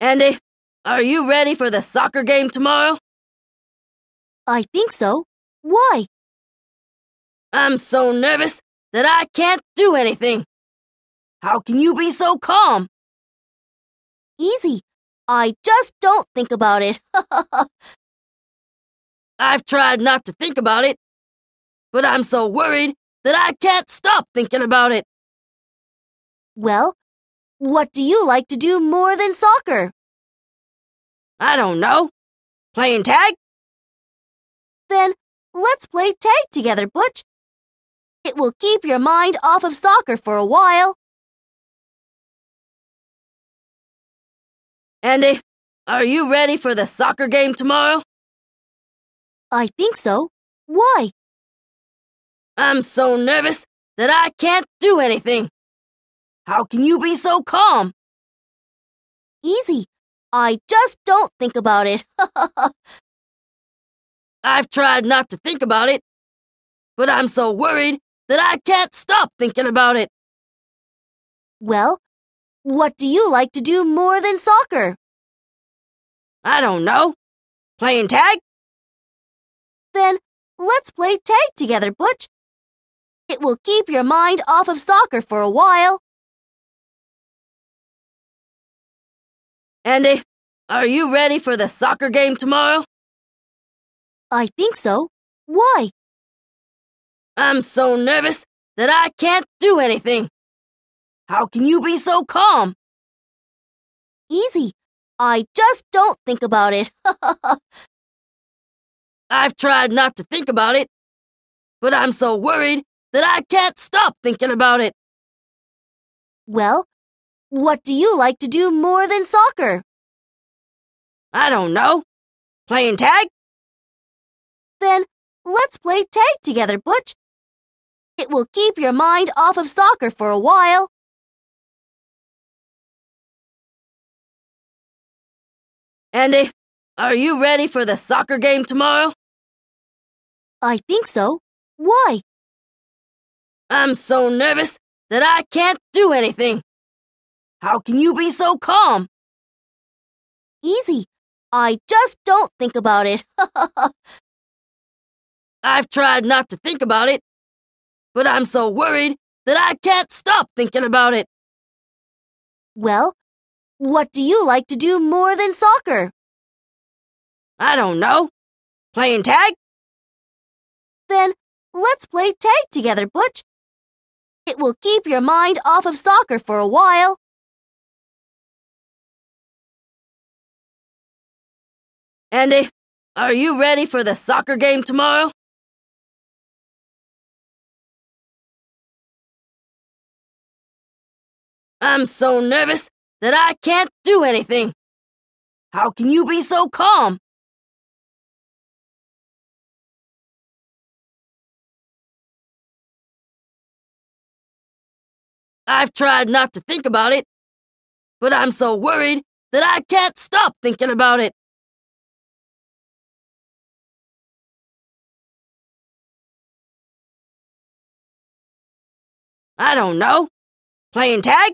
Andy, are you ready for the soccer game tomorrow? I think so. Why? I'm so nervous that I can't do anything. How can you be so calm? Easy. I just don't think about it. I've tried not to think about it, but I'm so worried that I can't stop thinking about it. Well, what do you like to do more than soccer? I don't know. Playing tag? Then let's play tag together, Butch. It will keep your mind off of soccer for a while. Andy, are you ready for the soccer game tomorrow? I think so. Why? I'm so nervous that I can't do anything. How can you be so calm? Easy. I just don't think about it. I've tried not to think about it, but I'm so worried that I can't stop thinking about it. Well, what do you like to do more than soccer? I don't know. Playing tag? Then let's play tag together, Butch. It will keep your mind off of soccer for a while. Andy, are you ready for the soccer game tomorrow? I think so. Why? I'm so nervous that I can't do anything. How can you be so calm? Easy. I just don't think about it. I've tried not to think about it, but I'm so worried that I can't stop thinking about it. Well, what do you like to do more than soccer? I don't know. Playing tag? Then let's play tag together, Butch. It will keep your mind off of soccer for a while. Andy, are you ready for the soccer game tomorrow? I think so. Why? I'm so nervous that I can't do anything. How can you be so calm? Easy. I just don't think about it. I've tried not to think about it, but I'm so worried that I can't stop thinking about it. Well, what do you like to do more than soccer? I don't know. Playing tag? Then let's play tag together, Butch. It will keep your mind off of soccer for a while. Andy, are you ready for the soccer game tomorrow? I'm so nervous that I can't do anything. How can you be so calm? I've tried not to think about it, but I'm so worried that I can't stop thinking about it. I don't know. Playing tag?